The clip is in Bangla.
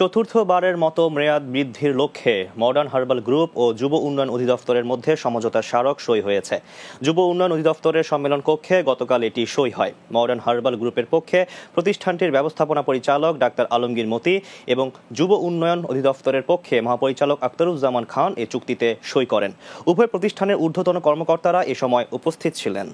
চতুর্থবারের মতো মেয়াদ বৃদ্ধির লক্ষ্যে মডার্ন হার্বাল গ্রুপ ও যুব উন্নয়ন অধিদপ্তরের মধ্যে সমঝোতা স্মারক সই হয়েছে যুব উন্নয়ন অধিদপ্তরের সম্মেলন কক্ষে গতকাল এটি সই হয় মডার্ন হার্বাল গ্রুপের পক্ষে প্রতিষ্ঠানটির ব্যবস্থাপনা পরিচালক ডাক্তার আলমগীর মতি এবং যুব উন্নয়ন অধিদপ্তরের পক্ষে মহাপরিচালক আখতারুজ্জামান খান এ চুক্তিতে সই করেন উভয় প্রতিষ্ঠানের ঊর্ধ্বতন কর্মকর্তারা এ সময় উপস্থিত ছিলেন